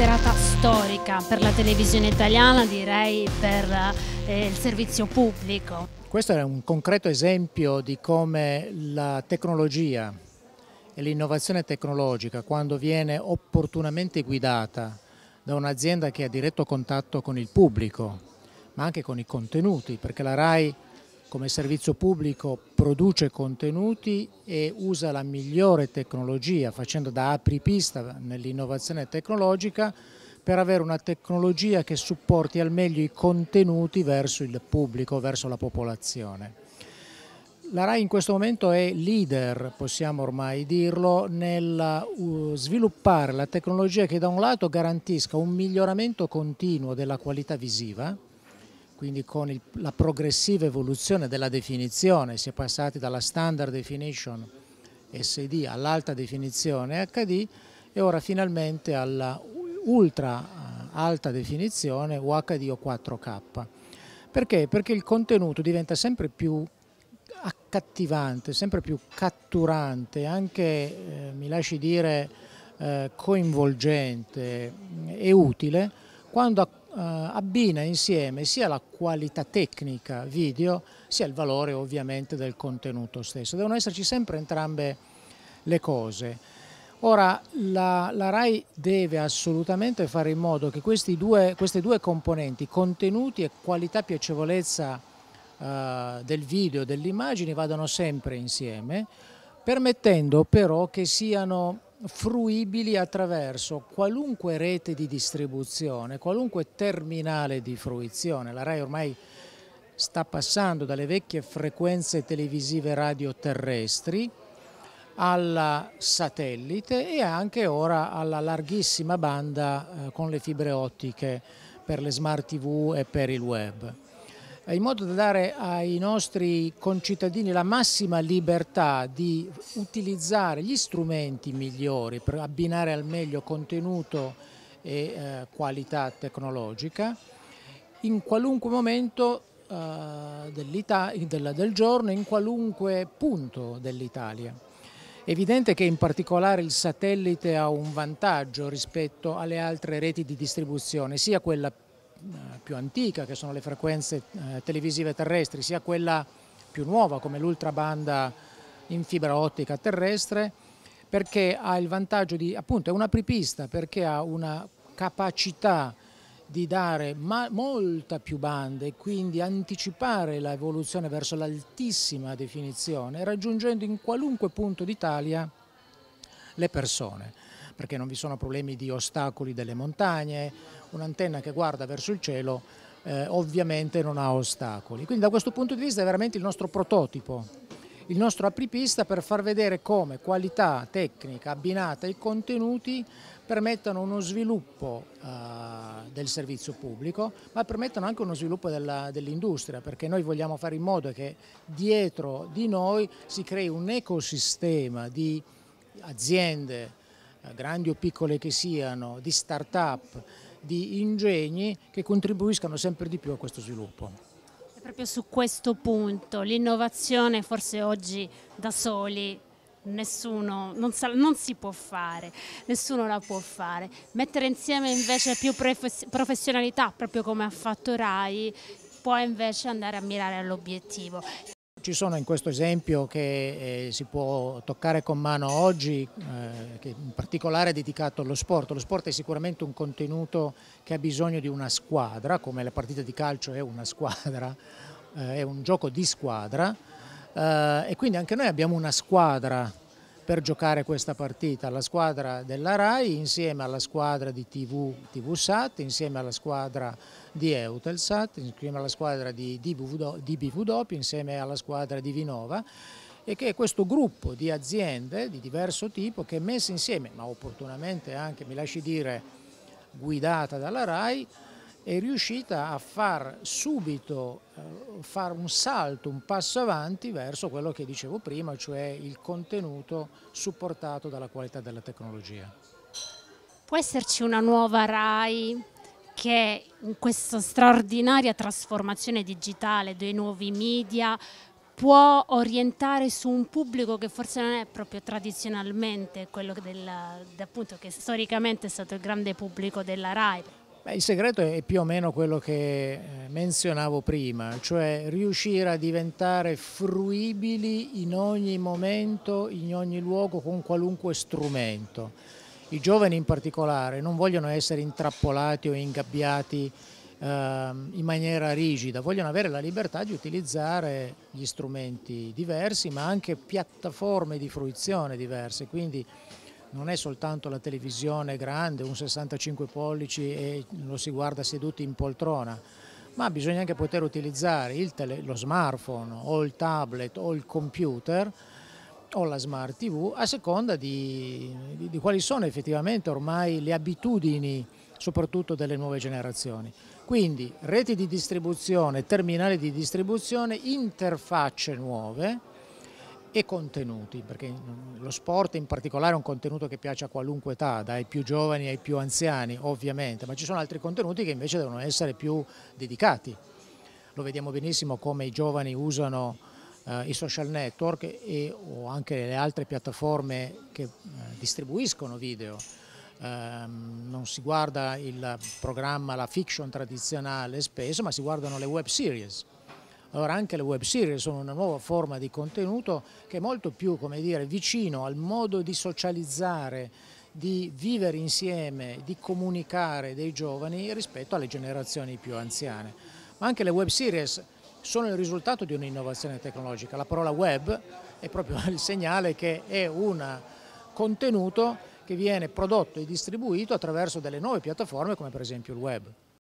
serata storica per la televisione italiana, direi per eh, il servizio pubblico. Questo è un concreto esempio di come la tecnologia e l'innovazione tecnologica, quando viene opportunamente guidata da un'azienda che ha diretto contatto con il pubblico, ma anche con i contenuti, perché la RAI come servizio pubblico produce contenuti e usa la migliore tecnologia facendo da apripista nell'innovazione tecnologica per avere una tecnologia che supporti al meglio i contenuti verso il pubblico, verso la popolazione. La RAI in questo momento è leader, possiamo ormai dirlo, nel sviluppare la tecnologia che da un lato garantisca un miglioramento continuo della qualità visiva, quindi con il, la progressiva evoluzione della definizione, si è passati dalla standard definition SD all'alta definizione HD e ora finalmente alla ultra eh, alta definizione UHD o 4K. Perché? Perché il contenuto diventa sempre più accattivante, sempre più catturante, anche, eh, mi lasci dire, eh, coinvolgente mm, e utile quando eh, abbina insieme sia la qualità tecnica video sia il valore ovviamente del contenuto stesso. Devono esserci sempre entrambe le cose. Ora la, la RAI deve assolutamente fare in modo che due, queste due componenti, contenuti e qualità piacevolezza eh, del video, delle immagini, vadano sempre insieme, permettendo però che siano fruibili attraverso qualunque rete di distribuzione, qualunque terminale di fruizione. La RAI ormai sta passando dalle vecchie frequenze televisive radio terrestri alla satellite e anche ora alla larghissima banda eh, con le fibre ottiche per le smart tv e per il web in modo da dare ai nostri concittadini la massima libertà di utilizzare gli strumenti migliori per abbinare al meglio contenuto e eh, qualità tecnologica in qualunque momento eh, del, del giorno, in qualunque punto dell'Italia. È evidente che in particolare il satellite ha un vantaggio rispetto alle altre reti di distribuzione, sia quella eh, più antica che sono le frequenze eh, televisive terrestri, sia quella più nuova come l'ultrabanda in fibra ottica terrestre, perché ha il vantaggio di, appunto è una apripista, perché ha una capacità di dare molta più banda e quindi anticipare l'evoluzione verso l'altissima definizione, raggiungendo in qualunque punto d'Italia le persone perché non vi sono problemi di ostacoli delle montagne, un'antenna che guarda verso il cielo eh, ovviamente non ha ostacoli. Quindi da questo punto di vista è veramente il nostro prototipo, il nostro apripista per far vedere come qualità tecnica abbinata ai contenuti permettano uno sviluppo eh, del servizio pubblico, ma permettano anche uno sviluppo dell'industria, dell perché noi vogliamo fare in modo che dietro di noi si crei un ecosistema di aziende, eh, grandi o piccole che siano, di start-up, di ingegni che contribuiscano sempre di più a questo sviluppo. E proprio su questo punto, l'innovazione forse oggi da soli nessuno, non, sa, non, si può fare, nessuno la può fare. Mettere insieme invece più professionalità, proprio come ha fatto Rai, può invece andare a mirare all'obiettivo. Ci sono in questo esempio che eh, si può toccare con mano oggi, eh, che in particolare è dedicato allo sport. Lo sport è sicuramente un contenuto che ha bisogno di una squadra, come la partita di calcio è una squadra, eh, è un gioco di squadra eh, e quindi anche noi abbiamo una squadra per giocare questa partita. La squadra della RAI insieme alla squadra di TV, TV Sat, insieme alla squadra di Eutelsat, insieme alla squadra di DBVDOP, insieme alla squadra di Vinova e che è questo gruppo di aziende di diverso tipo che messe insieme, ma opportunamente anche, mi lasci dire, guidata dalla RAI, è riuscita a far subito eh, fare un salto, un passo avanti verso quello che dicevo prima, cioè il contenuto supportato dalla qualità della tecnologia. Può esserci una nuova RAI che in questa straordinaria trasformazione digitale dei nuovi media può orientare su un pubblico che forse non è proprio tradizionalmente quello del, appunto, che storicamente è stato il grande pubblico della RAI, il segreto è più o meno quello che eh, menzionavo prima, cioè riuscire a diventare fruibili in ogni momento, in ogni luogo, con qualunque strumento. I giovani in particolare non vogliono essere intrappolati o ingabbiati ehm, in maniera rigida, vogliono avere la libertà di utilizzare gli strumenti diversi ma anche piattaforme di fruizione diverse, quindi non è soltanto la televisione grande, un 65 pollici e lo si guarda seduti in poltrona, ma bisogna anche poter utilizzare tele, lo smartphone o il tablet o il computer o la smart tv a seconda di, di, di quali sono effettivamente ormai le abitudini soprattutto delle nuove generazioni. Quindi reti di distribuzione, terminali di distribuzione, interfacce nuove, e contenuti, perché lo sport in particolare è un contenuto che piace a qualunque età, dai più giovani ai più anziani ovviamente, ma ci sono altri contenuti che invece devono essere più dedicati. Lo vediamo benissimo come i giovani usano eh, i social network e, o anche le altre piattaforme che eh, distribuiscono video. Eh, non si guarda il programma, la fiction tradizionale spesso, ma si guardano le web series allora anche le web series sono una nuova forma di contenuto che è molto più dire, vicino al modo di socializzare di vivere insieme, di comunicare dei giovani rispetto alle generazioni più anziane. Ma anche le web series sono il risultato di un'innovazione tecnologica. La parola web è proprio il segnale che è un contenuto che viene prodotto e distribuito attraverso delle nuove piattaforme come per esempio il web.